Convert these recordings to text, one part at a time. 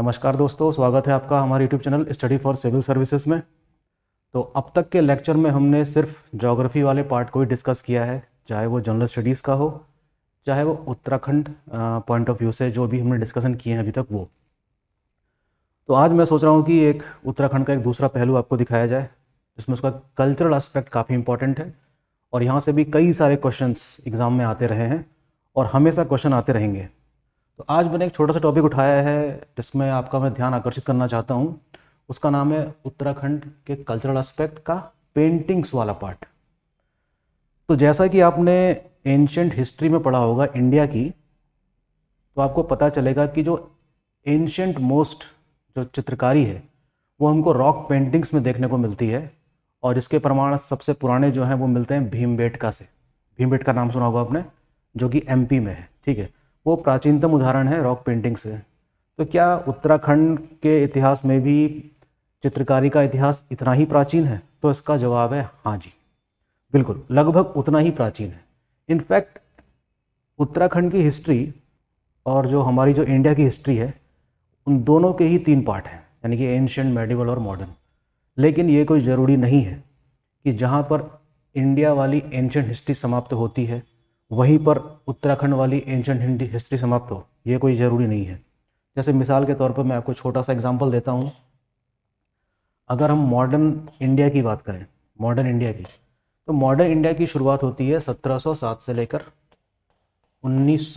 नमस्कार दोस्तों स्वागत है आपका हमारे YouTube channel study for civil services में तो अब तक के लेक्चर में हमने सिर्फ जोग्राफ़ी वाले पार्ट को ही डिस्कस किया है चाहे वो जनरल स्टडीज़ का हो चाहे वो उत्तराखंड पॉइंट ऑफ व्यू से जो भी हमने डिस्कशन किए हैं अभी तक वो तो आज मैं सोच रहा हूँ कि एक उत्तराखंड का एक दूसरा पहलू आपको दिखाया जाए जिसमें उसका कल्चरल आस्पेक्ट काफ़ी इंपॉर्टेंट है और यहाँ से भी कई सारे क्वेश्चन एग्ज़ाम में आते रहे हैं और हमेशा क्वेश्चन आते रहेंगे तो आज मैंने एक छोटा सा टॉपिक उठाया है जिसमें आपका मैं ध्यान आकर्षित करना चाहता हूँ उसका नाम है उत्तराखंड के कल्चरल एस्पेक्ट का पेंटिंग्स वाला पार्ट तो जैसा कि आपने एंशंट हिस्ट्री में पढ़ा होगा इंडिया की तो आपको पता चलेगा कि जो एंशंट मोस्ट जो चित्रकारी है वो हमको रॉक पेंटिंग्स में देखने को मिलती है और इसके प्रमाण सबसे पुराने जो हैं वो मिलते हैं भीमबेटका से भीमबेटका नाम सुना होगा आपने जो कि एमपी में है ठीक है वो प्राचीनतम उदाहरण है रॉक पेंटिंग से तो क्या उत्तराखंड के इतिहास में भी चित्रकारी का इतिहास इतना ही प्राचीन है तो इसका जवाब है हाँ जी बिल्कुल लगभग उतना ही प्राचीन है इनफैक्ट उत्तराखंड की हिस्ट्री और जो हमारी जो इंडिया की हिस्ट्री है उन दोनों के ही तीन पार्ट हैं यानी कि एंशेंट मेडिवल और मॉडर्न लेकिन ये कोई ज़रूरी नहीं है कि जहाँ पर इंडिया वाली एंशेंट हिस्ट्री समाप्त होती है वहीं पर उत्तराखंड वाली एंशंट हिंदी हिस्ट्री समाप्त हो ये कोई ज़रूरी नहीं है जैसे मिसाल के तौर पर मैं आपको छोटा सा एग्जाम्पल देता हूँ अगर हम मॉडर्न इंडिया की बात करें मॉडर्न इंडिया की तो मॉडर्न इंडिया की शुरुआत होती है 1707 से लेकर उन्नीस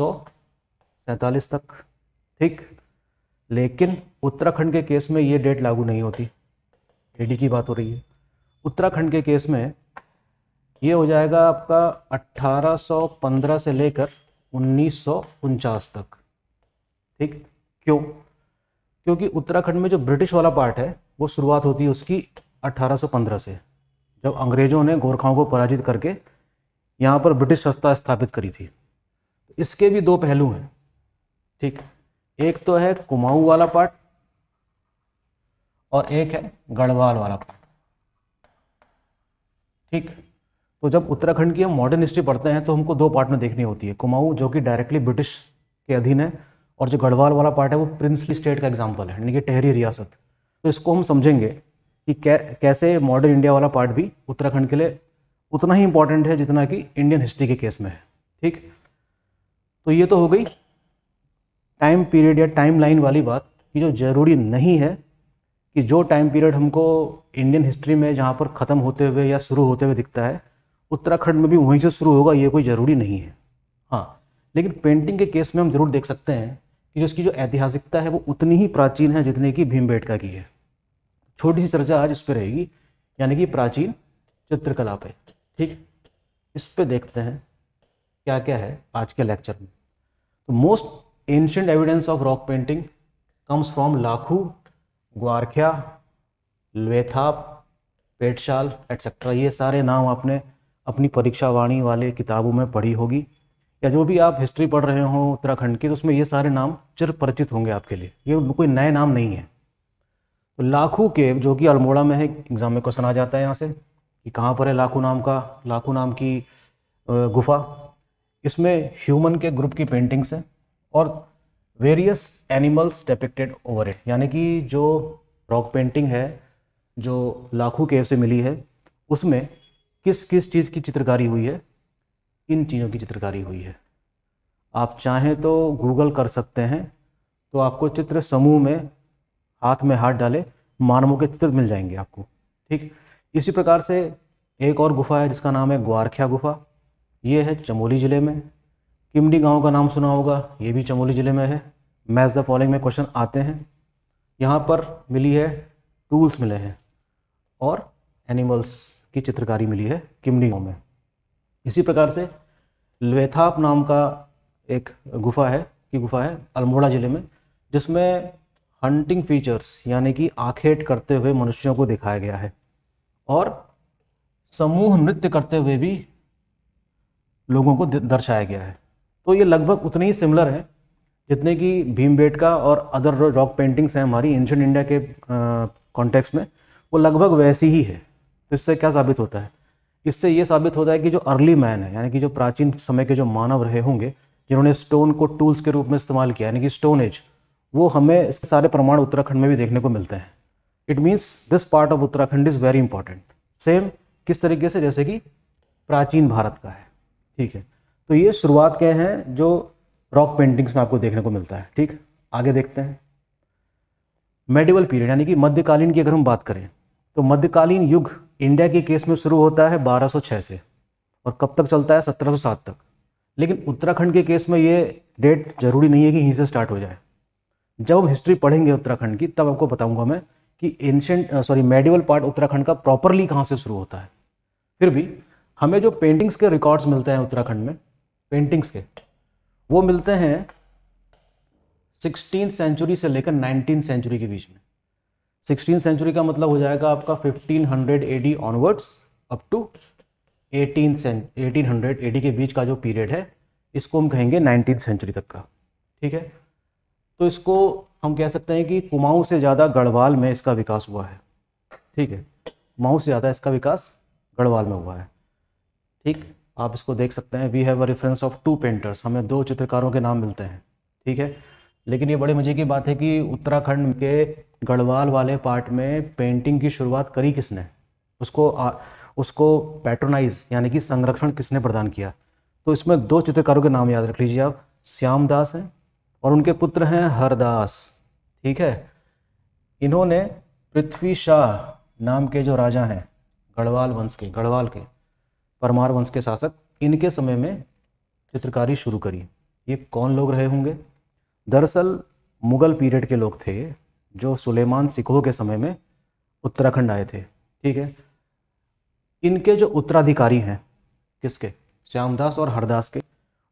तक ठीक लेकिन उत्तराखंड के केस में ये डेट लागू नहीं होती एडी की बात हो रही है उत्तराखंड के केस में ये हो जाएगा आपका 1815 से लेकर उन्नीस तक ठीक क्यों क्योंकि उत्तराखंड में जो ब्रिटिश वाला पार्ट है वो शुरुआत होती है उसकी 1815 से जब अंग्रेज़ों ने गोरखाओं को पराजित करके यहाँ पर ब्रिटिश सत्ता स्थापित करी थी इसके भी दो पहलू हैं ठीक एक तो है कुमाऊं वाला पार्ट और एक है गढ़वाल वाला पार्ट ठीक तो जब उत्तराखंड की हम मॉडर्न हिस्ट्री पढ़ते हैं तो हमको दो पार्ट में देखनी होती है कुमाऊँ जो कि डायरेक्टली ब्रिटिश के अधीन है और जो गढ़वाल वाला पार्ट है वो प्रिंसली स्टेट का एग्जाम्पल है यानी कि टहरी रियासत तो इसको हम समझेंगे कि कै, कैसे मॉडर्न इंडिया वाला पार्ट भी उत्तराखंड के लिए उतना ही इम्पॉर्टेंट है जितना कि इंडियन हिस्ट्री के केस में है ठीक तो ये तो हो गई टाइम पीरियड या टाइम लाइन वाली बात कि जो ज़रूरी नहीं है कि जो टाइम पीरियड हमको इंडियन हिस्ट्री में जहाँ पर ख़त्म होते हुए या शुरू होते हुए दिखता है उत्तराखंड में भी वहीं से शुरू होगा ये कोई ज़रूरी नहीं है हाँ लेकिन पेंटिंग के केस में हम जरूर देख सकते हैं कि जो इसकी जो ऐतिहासिकता है वो उतनी ही प्राचीन है जितनी कि भीमबेटका की है छोटी सी चर्चा आज इस पर रहेगी यानी कि प्राचीन चित्रकला पे ठीक इस पर देखते हैं क्या क्या है आज के लेक्चर में तो most ancient evidence of rock painting comes from Lakhu Gwarkhya Lwethap Petshal etcetera ये सारे नाम आपने अपनी परीक्षा वाणी वाले किताबों में पढ़ी होगी या जो भी आप हिस्ट्री पढ़ रहे हों उत्तराखंड की तो उसमें ये सारे नाम चिर परिचित होंगे आपके लिए ये कोई नए नाम नहीं है तो लाखू केव जो कि अल्मोड़ा में है एग्ज़ाम में क्वेश्चन आ जाता है यहाँ से कि कहाँ पर है लाखू नाम का लाखू नाम की गुफा इसमें ह्यूमन के ग्रुप की पेंटिंग्स हैं और various animals depicted over it यानी कि जो रॉक पेंटिंग है जो लाखू केव से मिली है उसमें किस किस चीज़ की चित्रकारी हुई है इन चीज़ों की चित्रकारी हुई है आप चाहें तो गूगल कर सकते हैं तो आपको चित्र समूह में हाथ में हाथ डाले मानवों के चित्र मिल जाएंगे आपको ठीक इसी प्रकार से एक और गुफा है जिसका नाम है ग्वारख्या गुफा ये है चमोली ज़िले में किमडी गांव का नाम सुना होगा ये भी चमोली ज़िले में है मैच द फॉलोइंग में क्वेश्चन आते हैं यहाँ पर मिली है टूल्स मिले हैं और एनिमल्स की चित्रकारी मिली है किमनी में इसी प्रकार से लेथाप नाम का एक गुफा है की गुफा है अल्मोड़ा ज़िले में जिसमें हंटिंग फीचर्स यानी कि आखेट करते हुए मनुष्यों को दिखाया गया है और समूह नृत्य करते हुए भी लोगों को दर्शाया गया है तो ये लगभग उतने ही सिमिलर हैं जितने कि का और अदर रॉक पेंटिंग्स हैं हमारी एंशंट इंडिया के कॉन्टेक्स्ट में वो लगभग वैसी ही है तो इससे क्या साबित होता है इससे ये साबित होता है कि जो अर्ली मैन है यानी कि जो प्राचीन समय के जो मानव रहे होंगे जिन्होंने स्टोन को टूल्स के रूप में इस्तेमाल किया यानी कि स्टोन एज वो हमें इसके सारे प्रमाण उत्तराखंड में भी देखने को मिलते हैं it means this part of Uttarakhand is very important same किस तरीके से जैसे कि प्राचीन भारत का है ठीक है तो ये शुरुआत के हैं जो रॉक पेंटिंग्स में आपको देखने को मिलता है ठीक आगे देखते हैं मेडिवल पीरियड यानी कि मध्यकालीन की अगर हम बात करें तो मध्यकालीन युग इंडिया के केस में शुरू होता है 1206 से और कब तक चलता है 1707 तक लेकिन उत्तराखंड के केस में ये डेट जरूरी नहीं है कि यहीं से स्टार्ट हो जाए जब हम हिस्ट्री पढ़ेंगे उत्तराखंड की तब आपको बताऊंगा मैं कि ancient sorry medieval part Uttarakhand का प्रॉपरली कहाँ से शुरू होता है फिर भी हमें जो पेंटिंग्स के रिकॉर्ड्स मिलते हैं उत्तराखंड में पेंटिंग्स के वो मिलते हैं सिक्सटीन सेंचुरी से लेकर नाइनटीन सेंचुरी के बीच में सिक्सटीन सेंचुरी का मतलब हो जाएगा आपका fifteen hundred A D onwards up to eighteen eighteen hundred A D के बीच का जो पीरियड है इसको हम कहेंगे नाइनटीन सेंचुरी तक का ठीक है तो इसको हम कह सकते हैं कि कुमाऊँ से ज़्यादा गढ़वाल में इसका विकास हुआ है ठीक है कुमाऊँ से ज़्यादा इसका विकास गढ़वाल में हुआ है ठीक आप इसको देख सकते हैं we have a reference of two painters हमें दो चित्रकारों के नाम मिलते हैं ठीक है लेकिन ये बड़े मज़े की बात है कि उत्तराखंड के गढ़वाल वाले पार्ट में पेंटिंग की शुरुआत करी किसने उसको आ, उसको पैट्रोनाइज यानी कि संरक्षण किसने प्रदान किया तो इसमें दो चित्रकारों के नाम याद रख लीजिए आप श्याम दास हैं और उनके पुत्र हैं हरदास ठीक है इन्होंने पृथ्वी शाह नाम के जो राजा हैं गढ़वाल वंश के गढ़वाल के परमार वंश के शासक इनके समय में चित्रकारी शुरू करी ये कौन लोग रहे होंगे दरअसल मुग़ल पीरियड के लोग थे जो सुलेमान सिखों के समय में उत्तराखंड आए थे ठीक है इनके जो उत्तराधिकारी हैं किसके श्यामदास और हरदास के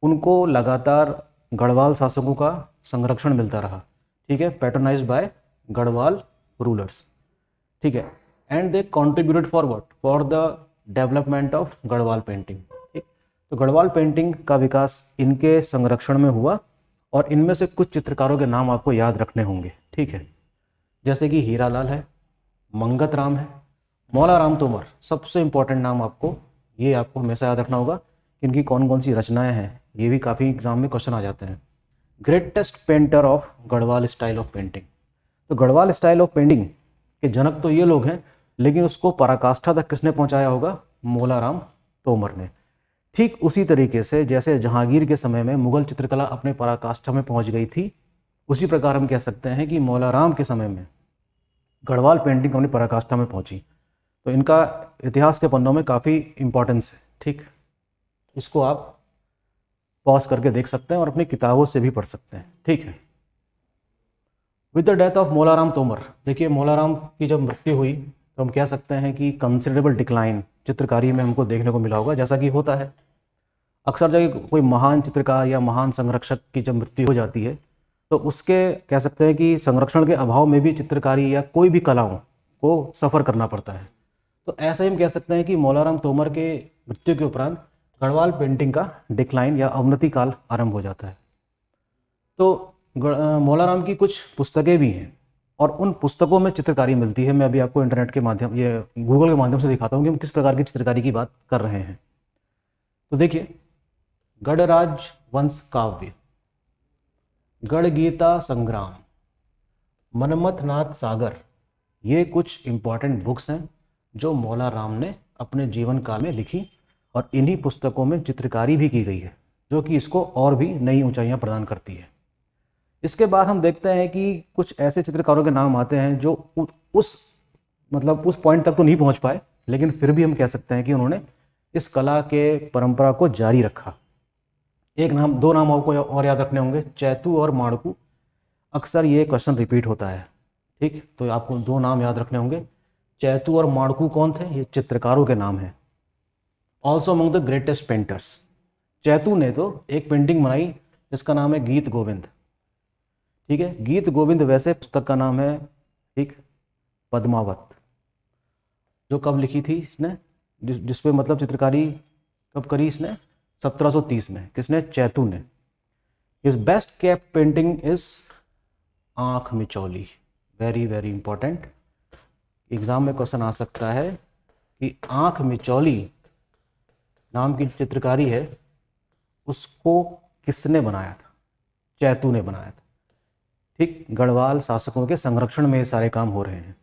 उनको लगातार गढ़वाल शासकों का संरक्षण मिलता रहा ठीक है पैटर्नाइज बाय गढ़वाल रूलर्स ठीक है and they contributed for for the development of Garhwal painting ठीक तो गढ़वाल पेंटिंग का विकास इनके संरक्षण में हुआ और इनमें से कुछ चित्रकारों के नाम आपको याद रखने होंगे ठीक है जैसे कि हीरा लाल है मंगत राम है मौला राम तोमर सबसे इम्पॉर्टेंट नाम आपको ये आपको हमेशा याद रखना होगा कि इनकी कौन कौन सी रचनाएं हैं ये भी काफ़ी एग्जाम में क्वेश्चन आ जाते हैं greatest painter of Garhwal style of painting तो गढ़वाल स्टाइल ऑफ पेंटिंग के जनक तो ये लोग हैं लेकिन उसको पराकाष्ठा तक किसने पहुंचाया होगा मोला राम तोमर ने ठीक उसी तरीके से जैसे जहांगीर के समय में मुगल चित्रकला अपने पराकाष्ठा में पहुंच गई थी उसी प्रकार हम कह सकते हैं कि मौलाराम के समय में गढ़वाल पेंटिंग अपनी पराकाष्ठा में पहुंची तो इनका इतिहास के पन्नों में काफ़ी इम्पोर्टेंस है ठीक इसको आप पॉज करके देख सकते हैं और अपनी किताबों से भी पढ़ सकते हैं ठीक है with the death of Maularam Tomar देखिए मौलाराम की जब मृत्यु हुई तो हम कह सकते हैं कि कंसिडरेबल डिक्लाइन चित्रकारी में हमको देखने को मिला होगा जैसा कि होता है अक्सर जब कोई महान चित्रकार या महान संरक्षक की जब मृत्यु हो जाती है तो उसके कह सकते हैं कि संरक्षण के अभाव में भी चित्रकारी या कोई भी कलाओं को सफ़र करना पड़ता है तो ऐसा ही हम कह सकते हैं कि मौलाराम तोमर के मृत्यु के उपरांत गढ़वाल पेंटिंग का डिक्लाइन या अवनति काल आरंभ हो जाता है तो मौलाराम की कुछ पुस्तकें भी हैं और उन पुस्तकों में चित्रकारी मिलती है मैं अभी आपको इंटरनेट के माध्यम ये गूगल के माध्यम से दिखाता हूँ कि हम किस प्रकार की चित्रकारी की बात कर रहे हैं तो देखिए गणराज वंश काव्य गण गीता संग्राम मनमथ नाथ सागर ये कुछ इम्पॉर्टेंट बुक्स हैं जो मौला राम ने अपने जीवन काल में लिखी और इन्हीं पुस्तकों में चित्रकारी भी की गई है जो कि इसको और भी नई ऊंचाइयां प्रदान करती है इसके बाद हम देखते हैं कि कुछ ऐसे चित्रकारों के नाम आते हैं जो उस मतलब उस पॉइंट तक तो नहीं पहुंच पाए लेकिन फिर भी हम कह सकते हैं कि उन्होंने इस कला के परंपरा को जारी रखा एक नाम दो नाम आपको और याद रखने होंगे चैतू और माड़कू अक्सर ये क्वेश्चन रिपीट होता है ठीक तो आपको दो नाम याद रखने होंगे चैतू और माड़कू कौन थे ये चित्रकारों के नाम हैं also among the greatest painters Chaitu ने तो एक पेंटिंग बनाई जिसका नाम है गीत गोविंद ठीक है गीत गोविंद वैसे पुस्तक का नाम है ठीक पद्मावत जो कब लिखी थी इसने जिस जिसपे मतलब चित्रकारी कब करी इसने 1730 में किसने चैतू ने is best cap painting is Aankh Michauli very very important exam में क्वेश्चन आ सकता है कि आंख मिचौली नाम की चित्रकारी है उसको किसने बनाया था चैतू ने बनाया था ठीक गढ़वाल शासकों के संरक्षण में ये सारे काम हो रहे हैं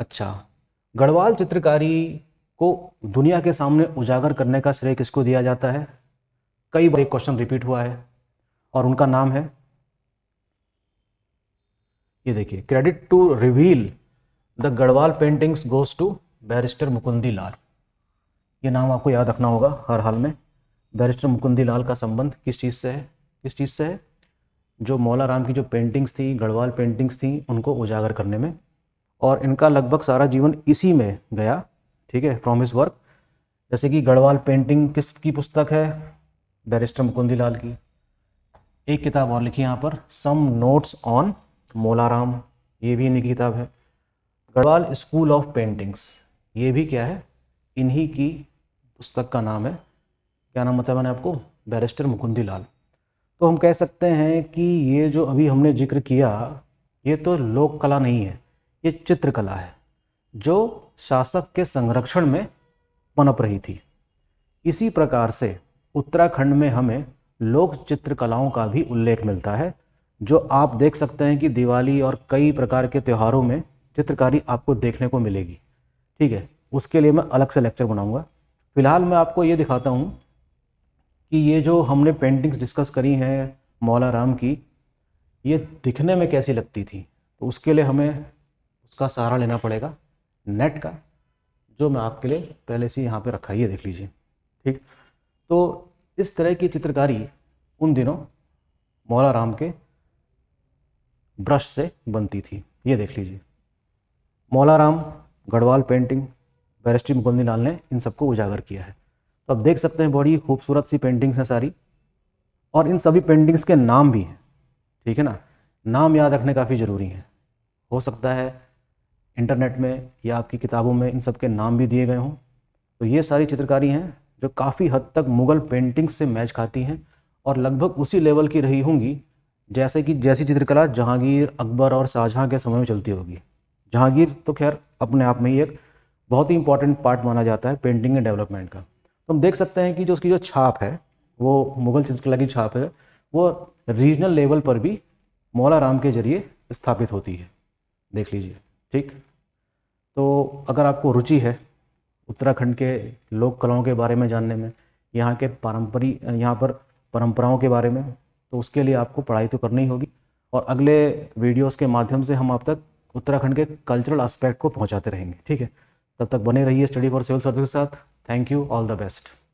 अच्छा गढ़वाल चित्रकारी को दुनिया के सामने उजागर करने का श्रेय किसको दिया जाता है कई बार एक क्वेश्चन रिपीट हुआ है और उनका नाम है ये देखिए credit to reveal the Garhwal paintings goes to barrister Mukundi Lal ये नाम आपको याद रखना होगा हर हाल में बैरिस्टर मुकुंदी लाल का संबंध किस चीज़ से है किस चीज़ से है जो मौला राम की जो पेंटिंग्स थी गढ़वाल पेंटिंग्स थी उनको उजागर करने में और इनका लगभग सारा जीवन इसी में गया ठीक है फ्रॉम हिज वर्क जैसे कि गढ़वाल पेंटिंग किस की पुस्तक है बैरिस्टर मुकुंदी लाल की एक किताब और लिखी यहाँ पर सम नोट्स ऑन मोलाराम ये भी इन्हीं की किताब है गढ़वाल स्कूल ऑफ पेंटिंग्स ये भी क्या है इन्हीं की पुस्तक का नाम है क्या नाम बताया मैंने आपको बैरिस्टर मुकुंदी लाल तो हम कह सकते हैं कि ये जो अभी हमने जिक्र किया ये तो लोक कला नहीं है ये चित्रकला है जो शासक के संरक्षण में पनप रही थी इसी प्रकार से उत्तराखंड में हमें लोक चित्रकलाओं का भी उल्लेख मिलता है जो आप देख सकते हैं कि दिवाली और कई प्रकार के त्योहारों में चित्रकारी आपको देखने को मिलेगी ठीक है उसके लिए मैं अलग से लेक्चर बनाऊंगा फिलहाल मैं आपको ये दिखाता हूँ कि ये जो हमने पेंटिंग्स डिस्कस करी हैं मौला राम की ये दिखने में कैसी लगती थी तो उसके लिए हमें उसका सहारा लेना पड़ेगा नेट का जो मैं आपके लिए पहले से यहाँ पे रखा है ये देख लीजिए ठीक तो इस तरह की चित्रकारी उन दिनों मौला राम के ब्रश से बनती थी ये देख लीजिए मौला राम गढ़वाल पेंटिंग बैरिस्ट्री मुकुंदी लाल ने इन सबको उजागर किया है तो आप देख सकते हैं बड़ी खूबसूरत सी पेंटिंग्स हैं सारी और इन सभी पेंटिंग्स के नाम भी हैं ठीक है ना नाम याद रखने काफ़ी ज़रूरी हैं हो सकता है इंटरनेट में या आपकी किताबों में इन सब के नाम भी दिए गए हों तो ये सारी चित्रकारी हैं जो काफ़ी हद तक मुग़ल पेंटिंग से मैच खाती हैं और लगभग उसी लेवल की रही होंगी जैसे कि जैसी चित्रकला जहांगीर अकबर और शाहजहाँ के समय में चलती होगी जहांगीर तो खैर अपने आप में ही एक बहुत ही इंपॉर्टेंट पार्ट माना जाता है पेंटिंग एंड डेवलपमेंट का तो हम देख सकते हैं कि जो उसकी जो छाप है वो मुग़ल चित्रकला की छाप है वो रीजनल लेवल पर भी मौला राम के जरिए स्थापित होती है देख लीजिए ठीक तो अगर आपको रुचि है उत्तराखंड के लोक कलाओं के बारे में जानने में यहाँ के पारंपरिक यहाँ पर परंपराओं के बारे में तो उसके लिए आपको पढ़ाई तो करनी होगी और अगले वीडियोस के माध्यम से हम आप तक उत्तराखंड के कल्चरल आस्पेक्ट को पहुँचाते रहेंगे ठीक है तब तक बने रहिए स्टडी फॉर सिविल सर्विस के साथ thank you all the best